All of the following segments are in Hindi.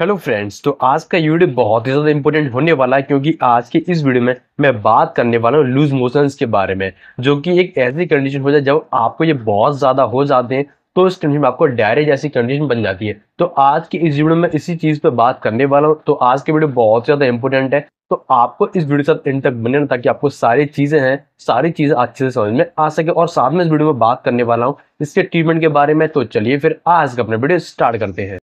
हेलो फ्रेंड्स तो आज का वीडियो बहुत ही ज़्यादा इंपॉर्टेंट होने वाला है क्योंकि आज के इस वीडियो में मैं बात करने वाला हूँ लूज मोशंस के बारे में जो कि एक ऐसी कंडीशन हो जाए जब आपको ये बहुत ज़्यादा हो जाते हैं तो इस कंडीशन में आपको डायरेक्ट ऐसी कंडीशन बन जाती है तो आज की इस वीडियो में इसी चीज़ पर बात करने वाला हूँ तो आज की वीडियो बहुत ज़्यादा इंपॉर्टेंट है तो आपको इस वीडियो साथ एंड तक बने ताकि आपको सारी चीज़ें हैं सारी चीज़ें अच्छे से समझ में आ सके और साथ में इस वीडियो में बात करने वाला हूँ इसके ट्रीटमेंट के बारे में तो चलिए फिर आज का अपना वीडियो स्टार्ट करते हैं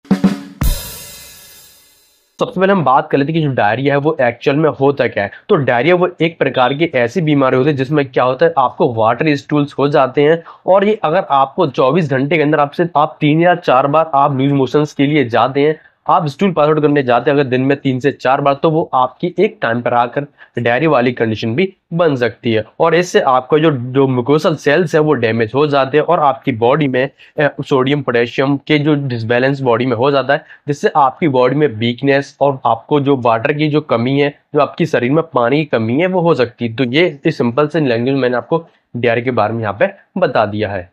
सबसे पहले हम बात कर लेते हैं कि जो डायरिया है वो एक्चुअल में होता क्या है तो डायरिया वो एक प्रकार की ऐसी बीमारी होती है जिसमें क्या होता है आपको वाटर स्टूल्स हो जाते हैं और ये अगर आपको 24 घंटे के अंदर आपसे आप तीन या चार बार आप लूज मोशंस के लिए जाते हैं आप स्टूल पास आउट करने जाते हैं अगर दिन में तीन से चार बार तो वो आपकी एक टाइम पर आकर डायरी वाली कंडीशन भी बन सकती है और इससे आपका जो जो म्यूकोसल सेल्स है वो डैमेज हो जाते हैं और आपकी बॉडी में सोडियम पोटेशियम के जो डिसबैलेंस बॉडी में हो जाता है जिससे आपकी बॉडी में वीकनेस और आपको जो वाटर की जो कमी है जो आपकी शरीर में पानी की कमी है वो हो सकती है तो ये सिंपल से लैंग्वेज मैंने आपको डेयरी के बारे में यहाँ पे बता दिया है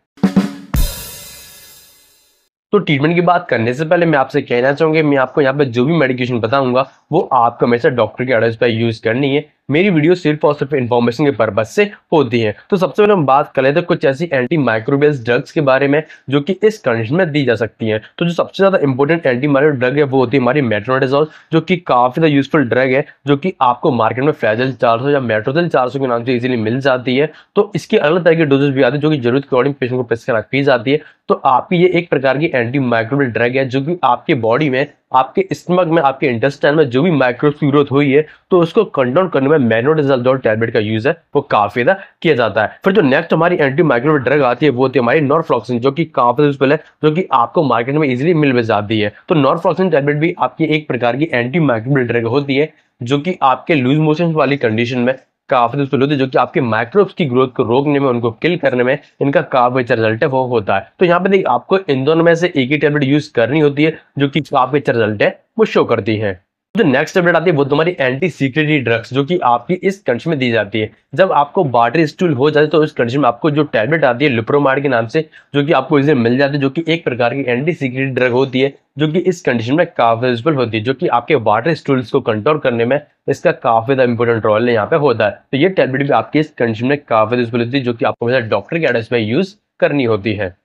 तो ट्रीटमेंट की बात करने से पहले मैं आपसे कहना चाहूंगा मैं आपको यहाँ पे जो भी मेडिकेशन बताऊंगा वो आपको हमेशा डॉक्टर की एडवाइस पर यूज़ करनी है मेरी वीडियो सिर्फ और सिर्फ इन्फॉर्मेशन के पर्पज से होती है तो सबसे पहले हम बात करें तो कुछ ऐसी एंटी माइक्रोबियल ड्रग्स के बारे में जो कि इस कंडीशन में दी जा सकती हैं तो जो सबसे ज़्यादा इंपॉर्टेंट एंटी माइक्रो ड्रग है वो होती है हमारी मेट्रोडेजॉल जो कि काफ़ी ज़्यादा यूजफुल ड्रग है जो कि आपको मार्केट में फैजल चार या मेट्रोजल चार के नाम से इजिली मिल जाती है तो इसकी अलग तरह की डोजेज भी आती है जो कि जरूरत के अकॉर्डिंग पेशेंट को प्रेस की जाती है तो आपकी ये एक प्रकार की एंटी माइक्रोबियल ड्रग है जो कि आपके बॉडी में आपके स्टमक में आपके इंटेस्टाइन में जो भी माइक्रोफ्यूरोथ ग्रोथ हुई है तो उसको कंट्रोल करने में मैनोडिजल टैबलेट का यूज है वो काफी ज्यादा किया जाता है फिर जो नेक्स्ट हमारी एंटी माइक्रोव ड्रग आती है वो होती है हमारी नॉर्फ्लॉक्सिन जो कि काफी यूजफुल है जो कि आपको मार्केट में इजिली मिल भी जाती है तो नॉर्फ्लॉक्सिन टैबलेट भी आपकी एक प्रकार की एंटी माइक्रोब ड्रग होती है जो कि आपके लूज मोशन वाली कंडीशन में काफिज फलूद जो कि आपके माइक्रोब्स की ग्रोथ को रोकने में उनको किल करने में इनका काफी अच्छा रिजल्ट है वो होता है तो यहाँ पे देखिए आपको इन दोनों में से एक ही टेबलेट यूज करनी होती है जो कि काफी अच्छा रिजल्ट है वो शो करती है नेक्स्ट तो अपडेट आती है वो तुम्हारी एंटी सीक्रेटरी ड्रग्स जो कि आपकी इस कंट्री में दी जाती है जब आपको बाटर स्टूल हो जाती है तो इस कंट्री में आपको जो टैबलेट आती है लिप्रोमार के नाम से जो कि आपको इसे मिल जाती है जो कि एक प्रकार की एंटी सीक्रेटरी ड्रग होती है जो कि इस कंडीशन में काफी यूजफुल होती है जो कि आपके वाटर स्टूल्स को कंट्रोल करने में इसका काफी ज्यादा इंपॉर्टेंट रोल यहाँ पे होता है तो ये टैबलेट भी आपके इस कंडीशन में काफी यूजफुल होती है जो कि आपको डॉक्टर के एड्रेस में यूज करनी होती है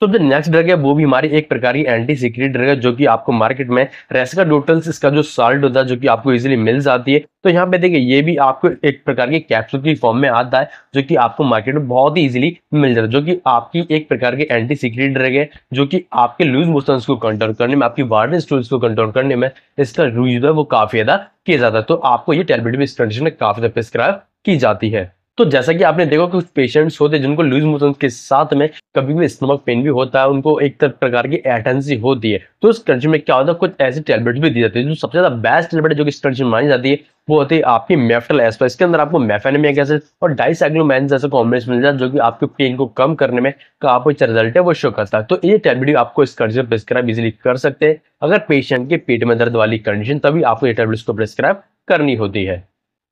तो जो नेक्स्ट ड्रग है वो भी हमारी एक प्रकार की एंटी सीक्रेट ड्रग है जो कि आपको मार्केट में रेस्का डोटल्स इसका जो साल्ट होता है जो कि आपको इजीली मिल जाती है तो यहाँ पे देखिए ये भी आपको एक प्रकार के कैप्सूल की फॉर्म में आता है जो कि आपको मार्केट में बहुत ही इजीली मिल जाता है जो कि आपकी एक प्रकार की एंटी सीक्रेट ड्रग है जो कि आपके लूज मोशन को कंट्रोल करने में आपकी वार्डन स्टोल्स को कंट्रोल करने में इसका यूज है वो काफी ज्यादा किया जाता है तो आपको ये टेबलेट भी इस कंडीशन में काफी ज्यादा प्रिस्क्राइब की जाती है तो जैसा कि आपने देखा कुछ पेशेंट्स होते हैं जिनको लूज मोशन के साथ में कभी भी स्टमक पेन भी होता है उनको एक तरह प्रकार की एटेंसी होती है तो इस कंडीशन में क्या होता है कुछ ऐसे टेबलेट भी दी जाती है जो सबसे ज्यादा बेस्ट टैबलेट जो कि इस कंट्री में मानी जाती है वो होती है आपकी मेफ्टल एस्पा इसके अंदर आपको मेफेनमिया कैसे और डाइसाइक्लोमैन जैसे कॉम्बिनेशन मिल जाए जो कि आपके पेन को कम करने में काफी अच्छा रिजल्ट है वो शो करता है तो ये टैबलेट आपको इस कंट्री में प्रिस्क्राइब इजिली कर सकते हैं अगर पेशेंट के पेट में दर्द वाली कंडीशन तभी आपको ये टेबलेट को प्रिस्क्राइब करनी होती है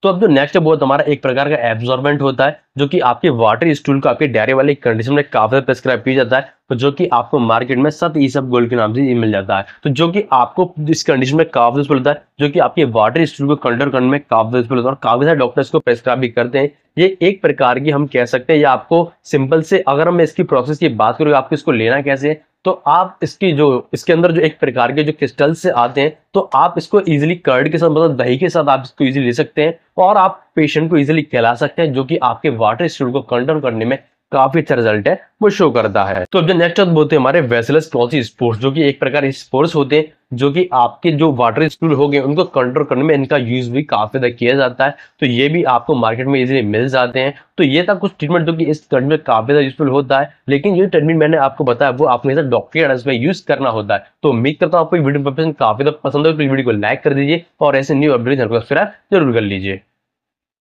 तो अब जो नेक्स्ट बहुत हमारा एक प्रकार का एब्जॉर्बेंट होता है जो कि आपके वाटर स्टूल को आपके डायरे वाले कंडीशन में काफी प्रेस्क्राइब किया जाता है तो जो कि आपको मार्केट में सत ई सब गोल्ड के नाम से मिल जाता है तो जो कि आपको इस कंडीशन में काफी यूजफुल होता है जो कि आपके वाटर स्टूल को कंट्रोल करने में काफी यूजफुल होता है और काफी सारे डॉक्टर्स को प्रेस्क्राइब भी करते हैं ये एक प्रकार की हम कह सकते हैं या आपको सिंपल से अगर हम इसकी प्रोसेस की बात करूँ आपको इसको लेना कैसे है तो आप इसकी जो इसके अंदर जो एक प्रकार के जो क्रिस्टल्स से आते हैं तो आप इसको इजीली कर्ड के साथ मतलब दही के साथ आप इसको इजीली ले सकते हैं और आप पेशेंट को इजिली कहला सकते हैं जो कि आपके वाटर स्टोर को कंट्रोल करने में काफी अच्छा रिजल्ट है वो शो करता है तो अब जो नेक्स्ट बोलते हैं हमारे वेसलस क्रॉसी स्पोर्ट्स जो कि एक प्रकार स्पोर्ट्स होते हैं जो कि आपके जो वाटर स्टूल हो गए उनको कंट्रोल करने में इनका यूज भी काफी ज्यादा किया जाता है तो ये भी आपको मार्केट में इजीली मिल जाते हैं तो ये था कुछ ट्रीटमेंट जो कि इस कंट में काफी ज्यादा यूजफुल होता है लेकिन जो ट्रीटमेंट मैंने आपको बताया वो आपको डॉक्टर के में यूज करना होता है तो उम्मीद करता हूँ आपको वीडियो काफी ज्यादा पसंद हो तो वीडियो को लाइक कर दीजिए और ऐसे न्यू अपडेट जरूर कर लीजिए